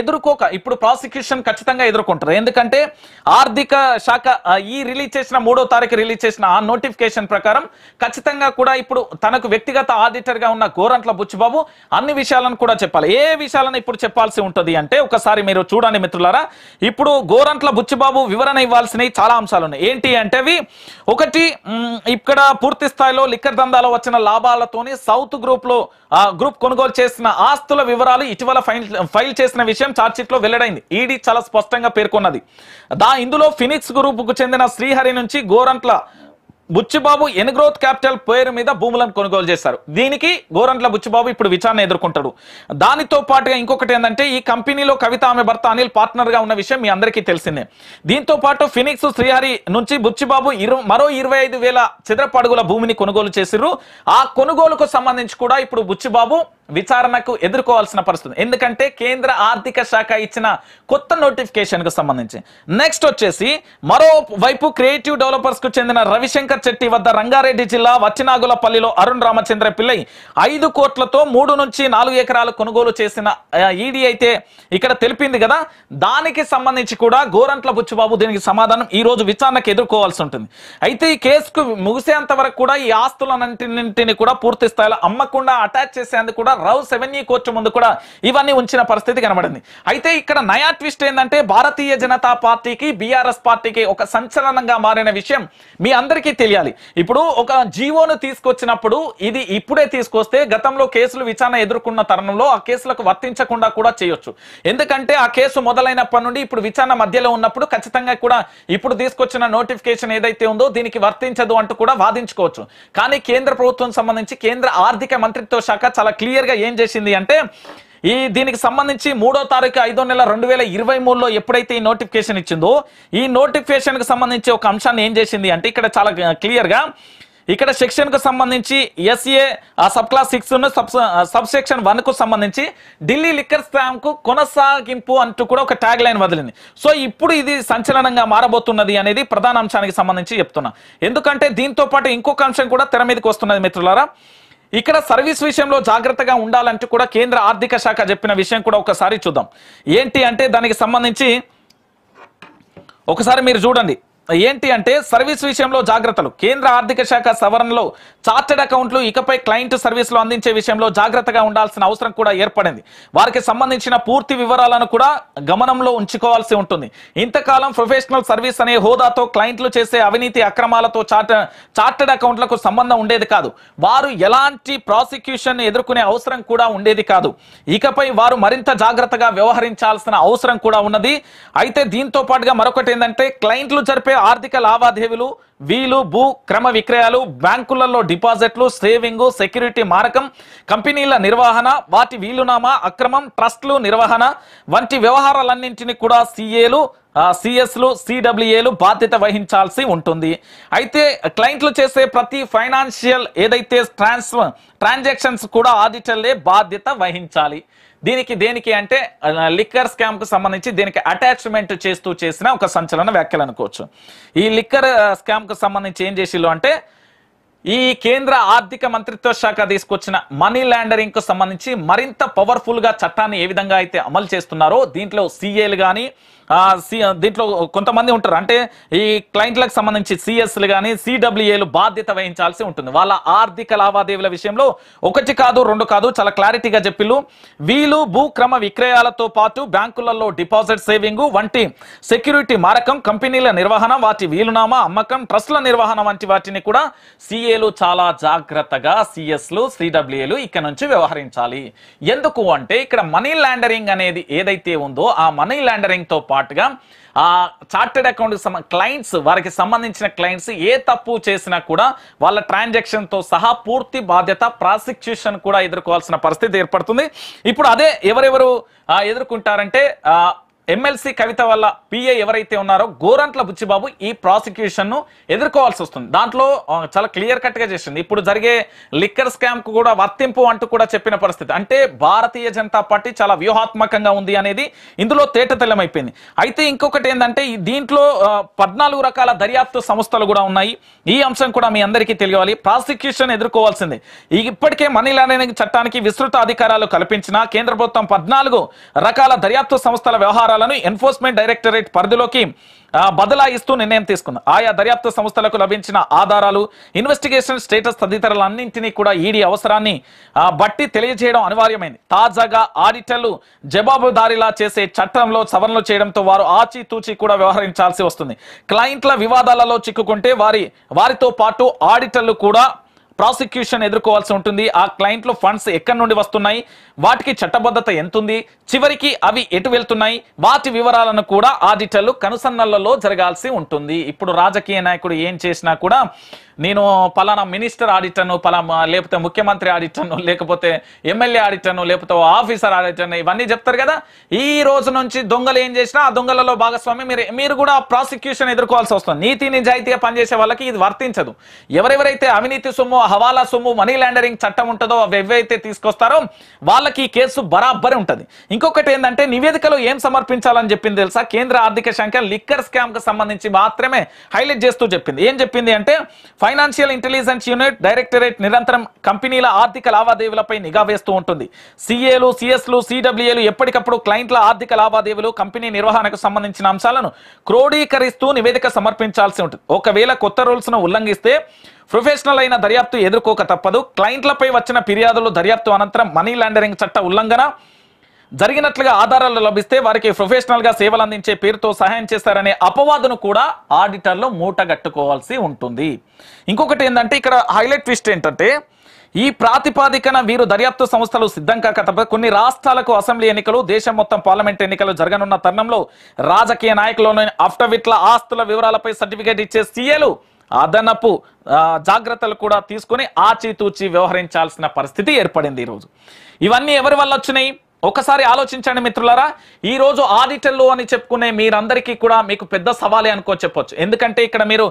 ఎదుర్కోక ఇప్పుడు ప్రాసిక్యూషన్ ఖచ్చితంగా ఎదుర్కొంటారు ఎందుకంటే ఆర్థిక శాఖ ఈ రిలీజ్ చేసిన మూడో తారీఖు రిలీజ్ చేసిన ఆ నోటిఫికేషన్ ప్రకారం ఖచ్చితంగా కూడా ఇప్పుడు తనకు వ్యక్తిగత ఆడిటర్గా ఉన్న గోరంట్ల బుచ్చుబాబు అన్ని విషయాలను కూడా చెప్పాలి ఏ విషయాలను ఇప్పుడు చెప్పాల్సి ఉంటుంది అంటే ఒకసారి మీరు చూడండి మిత్రులారా ఇప్పుడు గోరంట్ల బుచ్చిబాబు వివరణ ఇవ్వాల్సినవి చాలా అంశాలు ఉన్నాయి ఏంటి అంటే అవి ఒకటి ఇక్కడ పూర్తి స్థాయిలో లిక్కర్ దందాలో వచ్చిన లాభాలతోని సౌత్ గ్రూప్ లో గ్రూప్ కొనుగోలు చేసిన ఆస్తుల వివరాలు ఇటీవల ఫైల్ ఫైల్ చేసిన విషయం లో వెల్లడైంది ఈడీ e చాలా స్పష్టంగా పేర్కొన్నది దా ఇందులో ఫినిక్స్ కు చెందిన శ్రీహరి నుంచి గోరంట్ల బుచ్చిబాబు ఎన్గ్రోత్ క్యాపిటల్ పేరు మీద భూములను కొనుగోలు చేశారు దీనికి గోరంట్ల బుచ్చిబాబు ఇప్పుడు విచారణ ఎదుర్కొంటాడు దానితో పాటుగా ఇంకొకటి ఏంటంటే ఈ కంపెనీలో కవిత ఆమె భర్త అనిల్ పార్ట్నర్ గా ఉన్న విషయం మీ అందరికీ తెలిసిందే దీంతో పాటు ఫినిక్స్ శ్రీహరి నుంచి బుచ్చిబాబు మరో ఇరవై ఐదు వేల భూమిని కొనుగోలు చేసిర్రు ఆ కొనుగోలుకు సంబంధించి కూడా ఇప్పుడు బుచ్చిబాబు విచారణకు ఎదుర్కోవాల్సిన పరిస్థితి ఎందుకంటే కేంద్ర ఆర్థిక శాఖ ఇచ్చిన కొత్త నోటిఫికేషన్కు సంబంధించి నెక్స్ట్ వచ్చేసి మరోవైపు క్రియేటివ్ డెవలపర్స్కు చెందిన రవిశంకర్ చెట్టి వద్ద రంగారెడ్డి జిల్లా వచ్చినాగులపల్లిలో అరుణ్ రామచంద్ర పిల్లై ఐదు కోట్లతో మూడు నుంచి నాలుగు ఎకరాలు కొనుగోలు చేసిన ఈడీ అయితే ఇక్కడ తెలిపింది కదా దానికి సంబంధించి కూడా గోరంట్ల బుచ్చుబాబు దీనికి సమాధానం ఈ రోజు విచారణకు ఎదుర్కోవాల్సి ఉంటుంది అయితే ఈ కేసుకు ముగిసేంత వరకు కూడా ఈ ఆస్తులన్నింటిని కూడా పూర్తి స్థాయిలో అమ్మకుండా అటాచ్ చేసేందుకు కూడా రౌ సెవెన్యూ కోర్టు ముందు కూడా ఇవన్నీ ఉంచిన పరిస్థితి కనబడింది అయితే ఇక్కడ నయా ట్విస్ట్ ఏంటంటే భారతీయ జనతా పార్టీకి బీఆర్ఎస్ పార్టీకి ఒక సంచలనంగా మారిన విషయం మీ అందరికీ తెలియాలి ఇప్పుడు ఒక జీవోను తీసుకొచ్చినప్పుడు ఇది ఇప్పుడే తీసుకొస్తే గతంలో కేసులు విచారణ ఎదుర్కొన్న తరుణంలో ఆ కేసులకు వర్తించకుండా కూడా చేయొచ్చు ఎందుకంటే ఆ కేసు మొదలైనప్పటి నుండి ఇప్పుడు విచారణ మధ్యలో ఉన్నప్పుడు ఖచ్చితంగా కూడా ఇప్పుడు తీసుకొచ్చిన నోటిఫికేషన్ ఏదైతే ఉందో దీనికి వర్తించదు అంటూ కూడా వాదించుకోవచ్చు కానీ కేంద్ర ప్రభుత్వం సంబంధించి కేంద్ర ఆర్థిక మంత్రిత్వ శాఖ చాలా క్లియర్ గా ఏం చేసింది అంటే ఈ దీనికి సంబంధించి మూడో తారీఖు ఐదో నెల రెండు వేల ఇరవై మూడులో ఎప్పుడైతే ఈ నోటిఫికేషన్ ఇచ్చిందో ఈ కి సంబంధించి ఒక అంశాన్ని ఏం చేసింది అంటే ఇక్కడ చాలా క్లియర్గా ఇక్కడ సెక్షన్కు సంబంధించి SA sub class six sub sub section వన్కు సంబంధించి ఢిల్లీ లిక్కర్ కు కొనసాగింపు అంటూ కూడా ఒక ట్యాగ్ లైన్ వదిలింది సో ఇప్పుడు ఇది సంచలనంగా మారబోతున్నది అనేది ప్రధాన అంశానికి సంబంధించి చెప్తున్నా ఎందుకంటే దీంతో పాటు ఇంకొక అంశం కూడా తెర మీదకి వస్తున్నది మిత్రులారా ఇక్కడ సర్వీస్ విషయంలో జాగ్రత్తగా ఉండాలంటూ కూడా కేంద్ర ఆర్థిక శాఖ చెప్పిన విషయం కూడా ఒకసారి చూద్దాం ఏంటి అంటే దానికి సంబంధించి ఒకసారి మీరు చూడండి ఏంటి అంటే సర్వీస్ విషయంలో జాగ్రత్తలు కేంద్ర ఆర్థిక శాఖ సవరణలో చార్టెడ్ అకౌంట్లు ఇకపై క్లయింట్ సర్వీసులు అందించే విషయంలో జాగ్రత్తగా ఉండాల్సిన అవసరం కూడా ఏర్పడింది వారికి సంబంధించిన పూర్తి వివరాలను కూడా గమనంలో ఉంచుకోవాల్సి ఉంటుంది ఇంతకాలం ప్రొఫెషనల్ సర్వీస్ అనే హోదాతో క్లయింట్లు చేసే అవినీతి అక్రమాలతో చార్టెడ్ అకౌంట్లకు సంబంధం ఉండేది కాదు వారు ఎలాంటి ప్రాసిక్యూషన్ ఎదుర్కొనే అవసరం కూడా ఉండేది కాదు ఇకపై వారు మరింత జాగ్రత్తగా వ్యవహరించాల్సిన అవసరం కూడా ఉన్నది అయితే దీంతో పాటుగా మరొకటి ఏంటంటే క్లయింట్లు జరిపే ఆర్థిక లావాదేవీలు వీలు భూ క్రమ విక్రయాలు బ్యాంకులలో డిపాజిట్లు సేవింగ్ సెక్యూరిటీ మారకం కంపెనీల నిర్వహణ వాటి వీలునామా అక్రమం ట్రస్ట్లు నిర్వహణ వంటి వ్యవహారాలన్నింటినీ కూడా సీఏలు సిఎస్లు సిడబ్ల్యూఏలు బాధ్యత వహించాల్సి ఉంటుంది అయితే క్లయింట్లు చేసే ప్రతి ఫైనాన్షియల్ ఏదైతే ట్రాన్స్ ట్రాన్సాక్షన్స్ కూడా ఆడిటర్లే బాధ్యత వహించాలి దీనికి దేనికి అంటే లిక్కర్ స్కామ్ కు సంబంధించి దీనికి అటాచ్మెంట్ చేస్తూ చేసిన ఒక సంచలన వ్యాఖ్యలు అనుకోవచ్చు ఈ లిక్కర్ స్కామ్ కు సంబంధించి ఏం చేసిల్లు అంటే ఈ కేంద్ర ఆర్థిక మంత్రిత్వ శాఖ తీసుకొచ్చిన మనీ ల్యాండరింగ్ కు సంబంధించి మరింత పవర్ఫుల్ గా చట్టాన్ని ఏ విధంగా అయితే అమలు చేస్తున్నారో దీంట్లో సీఏలు కానీ దీంట్లో కొంతమంది ఉంటారు అంటే ఈ క్లయింట్లకు సంబంధించి సిఎస్లు కానీ సిడబ్ల్యూఏలు బాధ్యత వహించాల్సి ఉంటుంది వాళ్ళ ఆర్థిక లావాదేవీల విషయంలో ఒకటి కాదు రెండు కాదు చాలా క్లారిటీగా చెప్పిళ్ళు వీలు భూక్రమ విక్రయాలతో పాటు బ్యాంకులలో డిపాజిట్ సేవింగ్ వంటి సెక్యూరిటీ మారకం కంపెనీల నిర్వహణ వాటి వీలునామా అమ్మకం ట్రస్ట్ల నిర్వహణ వంటి వాటిని కూడా సిఏలు చాలా జాగ్రత్తగా సిఎస్లు సిడబ్ల్యూఏలు ఇక్కడ నుంచి వ్యవహరించాలి ఎందుకు అంటే ఇక్కడ మనీ లాండరింగ్ అనేది ఏదైతే ఉందో ఆ మనీ ల్యాండరింగ్తో పాటు పాటుగా చార్టెడ్ అకౌంట్ క్లయింట్స్ వారికి సంబంధించిన క్లయింట్స్ ఏ తప్పు చేసినా కూడా వాళ్ళ ట్రాన్సాక్షన్ తో సహా పూర్తి బాధ్యత ప్రాసిక్యూషన్ కూడా ఎదుర్కోవాల్సిన పరిస్థితి ఏర్పడుతుంది ఇప్పుడు అదే ఎవరెవరు ఎదుర్కొంటారంటే ఎమ్మెల్సీ కవిత వల్ల పిఏ ఎవరైతే ఉన్నారో గోరంట్ల బుచ్చిబాబు ఈ ప్రాసిక్యూషన్ ను ఎదుర్కోవాల్సి వస్తుంది దాంట్లో చాలా క్లియర్ గా చేసింది ఇప్పుడు జరిగే లిక్కర్ కు కూడా వర్తింపు అంటూ కూడా చెప్పిన పరిస్థితి అంటే భారతీయ జనతా పార్టీ చాలా వ్యూహాత్మకంగా ఉంది అనేది ఇందులో తేటతెల్లమైపోయింది అయితే ఇంకొకటి ఏంటంటే దీంట్లో పద్నాలుగు రకాల దర్యాప్తు సంస్థలు కూడా ఉన్నాయి ఈ అంశం కూడా మీ అందరికీ తెలియాలి ప్రాసిక్యూషన్ ఎదుర్కోవాల్సిందే ఇప్పటికే మనీ లాండరింగ్ చట్టానికి విస్తృత అధికారాలు కల్పించిన కేంద్ర ప్రభుత్వం పద్నాలుగు రకాల దర్యాప్తు సంస్థల వ్యవహారాలు కేంద్రాలను ఎన్ఫోర్స్మెంట్ డైరెక్టరేట్ పరిధిలోకి బదలాయిస్తూ నిర్ణయం తీసుకుంది ఆయా దర్యాప్తు సంస్థలకు లభించిన ఆధారాలు ఇన్వెస్టిగేషన్ స్టేటస్ తదితరాలన్నింటినీ కూడా ఈడీ అవసరాన్ని బట్టి తెలియజేయడం అనివార్యమైంది తాజాగా ఆడిటర్లు జవాబుదారీలా చేసే చట్టంలో సవరణలు చేయడంతో వారు ఆచితూచి కూడా వ్యవహరించాల్సి వస్తుంది క్లయింట్ల వివాదాలలో చిక్కుకుంటే వారి వారితో పాటు ఆడిటర్లు కూడా ప్రాసిక్యూషన్ ఎదుర్కోవాల్సి ఉంటుంది ఆ క్లయింట్లు ఫండ్స్ ఎక్కడి నుండి వస్తున్నాయి వాటికి చట్టబద్ధత ఎంతుంది చివరికి అవి ఎటు వెళ్తున్నాయి వాటి వివరాలను కూడా ఆడిటర్లు కనుసన్నలలో జరగాల్సి ఉంటుంది ఇప్పుడు రాజకీయ నాయకుడు ఏం చేసినా కూడా నేను పలానా మినిస్టర్ ఆడిటర్ను పలానా లేకపోతే ముఖ్యమంత్రి ఆడిటర్ను లేకపోతే ఎమ్మెల్యే ఆడిటర్ను లేకపోతే ఆఫీసర్ ఆడిటర్ను ఇవన్నీ చెప్తారు కదా ఈ రోజు నుంచి దొంగలు ఏం చేసినా ఆ దొంగలలో భాగస్వామి మీరు మీరు కూడా ప్రాసిక్యూషన్ ఎదుర్కోవాల్సి వస్తుంది నీతి నిజాయితీగా పనిచేసే వాళ్ళకి ఇది వర్తించదు ఎవరెవరైతే అవినీతి సొమ్ము హవాలా సొమ్ము మనీ లాండరింగ్ చట్టం ఉంటుందో అవి ఎవైతే తీసుకొస్తారో వాళ్ళకి ఈ కేసు బరాబరి ఉంటుంది ఇంకొకటి ఏంటంటే నివేదికలో ఏం సమర్పించాలని చెప్పింది తెలుసా కేంద్ర ఆర్థిక శాఖ లిక్కర్ కు సంబంధించి మాత్రమే హైలైట్ చేస్తూ చెప్పింది ఏం చెప్పింది అంటే ఫైనాన్షియల్ ఇంటెలిజెన్స్ యూనిట్ డైరెక్టరేట్ నిరంతరం కంపెనీల ఆర్థిక లావాదేవీలపై నిఘా వేస్తూ ఉంటుంది సిఏలు సిఎస్లు సిడబ్ల్యూఏలు ఎప్పటికప్పుడు క్లయింట్ల ఆర్థిక లావాదేవీలు కంపెనీ నిర్వహణకు సంబంధించిన అంశాలను క్రోడీకరిస్తూ నివేదిక సమర్పించాల్సి ఉంటుంది ఒకవేళ కొత్త రూల్స్ను ఉల్లంఘిస్తే ప్రొఫెషనల్ అయిన దర్యాప్తు ఎదుర్కోక తప్పదు క్లయింట్లపై వచ్చిన ఫిర్యాదులు దర్యాప్తు అనంతరం మనీ లాండరింగ్ చట్ట ఉల్లంఘన జరిగినట్లుగా ఆధారాలు లభిస్తే వారికి ప్రొఫెషనల్గా సేవలు అందించే పేరుతో సహాయం చేస్తారనే అపవాదును కూడా ఆడిటర్లు మూటగట్టుకోవాల్సి ఉంటుంది ఇంకొకటి ఏంటంటే ఇక్కడ హైలైట్ ట్విస్ట్ ఏంటంటే ఈ ప్రాతిపాదికన వీరు దర్యాప్తు సంస్థలు సిద్ధం కాక తప్ప కొన్ని రాష్ట్రాలకు అసెంబ్లీ ఎన్నికలు దేశం మొత్తం పార్లమెంట్ ఎన్నికలు జరగనున్న తరుణంలో రాజకీయ నాయకులను అఫ్టవిట్ల ఆస్తుల వివరాలపై సర్టిఫికేట్ ఇచ్చే సీఏలు అదనపు జాగ్రత్తలు కూడా తీసుకొని ఆచితూచి వ్యవహరించాల్సిన పరిస్థితి ఏర్పడింది ఈరోజు ఇవన్నీ ఎవరి వల్ల వచ్చినాయి ఒకసారి ఆలోచించండి మిత్రులారా ఈరోజు ఆడిటర్లు అని చెప్పుకునే మీరందరికీ కూడా మీకు పెద్ద సవాలే అనుకో చెప్పొచ్చు ఎందుకంటే ఇక్కడ మీరు